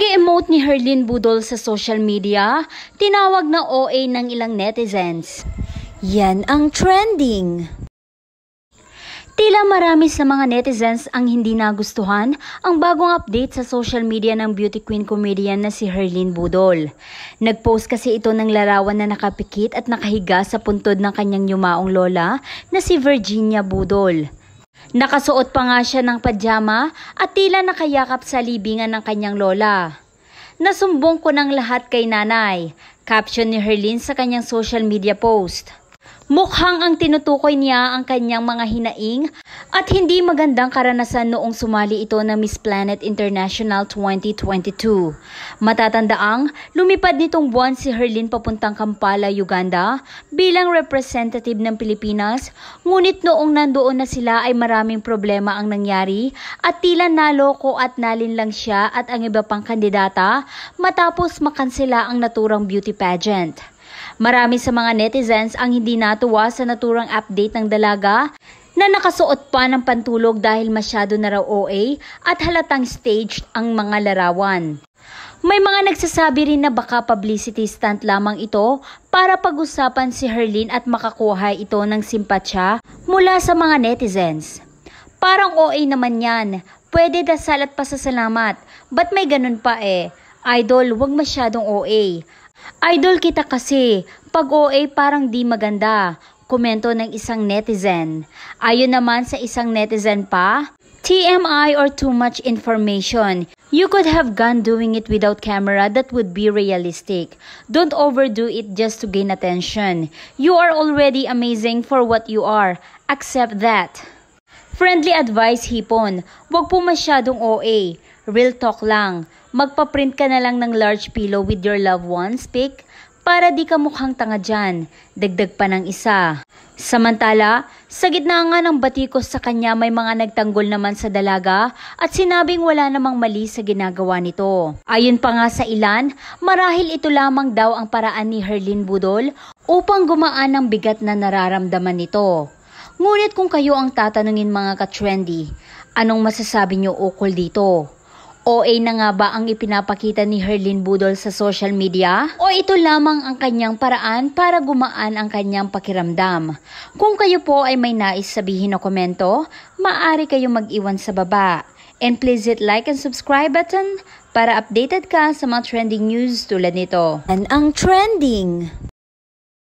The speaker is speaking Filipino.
pag emote ni Herlin Budol sa social media, tinawag na OA ng ilang netizens. Yan ang trending. Tila marami sa mga netizens ang hindi nagustuhan ang bagong update sa social media ng beauty queen comedian na si Herlin Budol. Nagpost kasi ito ng larawan na nakapikit at nakahiga sa puntod ng kanyang yumaong lola na si Virginia Budol. Nakasuot pa nga siya ng pajama at tila nakayakap sa libingan ng kanyang lola. Nasumbong ko ng lahat kay nanay, caption ni Herlin sa kanyang social media post. Mukhang ang tinutukoy niya ang kanyang mga hinaing at hindi magandang karanasan noong sumali ito na Miss Planet International 2022. Matatandaang lumipad nitong buwan si Herlin papuntang Kampala, Uganda bilang representative ng Pilipinas ngunit noong nandoon na sila ay maraming problema ang nangyari at tila naloko at nalinlang siya at ang iba pang kandidata matapos makansela ang naturang beauty pageant. Marami sa mga netizens ang hindi natuwa sa naturang update ng dalaga na nakasuot pa ng pantulog dahil masyado na raw OA at halatang staged ang mga larawan. May mga nagsasabi rin na baka publicity stunt lamang ito para pag-usapan si Herlin at makakuha ito ng simpatsya mula sa mga netizens. Parang OA naman yan, pwede dasal at pasasalamat, ba't may ganun pa eh? Idol, wag masyadong OA. Idol kita kasi, pag OA parang di maganda komento ng isang netizen. Ayon naman sa isang netizen pa, TMI or too much information. You could have gone doing it without camera that would be realistic. Don't overdo it just to gain attention. You are already amazing for what you are. Accept that. Friendly advice, Hipon. Huwag po masyadong OA. Real talk lang. Magpa-print ka na lang ng large pillow with your loved ones pic para di ka mukhang tanga dyan, dagdag pa ng isa. Samantala, sa gitna nga ng batikos sa kanya may mga nagtanggol naman sa dalaga at sinabing wala namang mali sa ginagawa nito. Ayon pa nga sa ilan, marahil ito lamang daw ang paraan ni Herlin Budol upang gumaan ang bigat na nararamdaman nito. Ngunit kung kayo ang tatanungin mga ka-trendy, anong masasabi niyo ukol dito? OA na nga ba ang ipinapakita ni Herlin Budol sa social media? O ito lamang ang kanyang paraan para gumaan ang kanyang pakiramdam? Kung kayo po ay may nais sabihin na komento, maaari kayong mag-iwan sa baba. And please hit like and subscribe button para updated ka sa mga trending news tulad nito. And ang trending!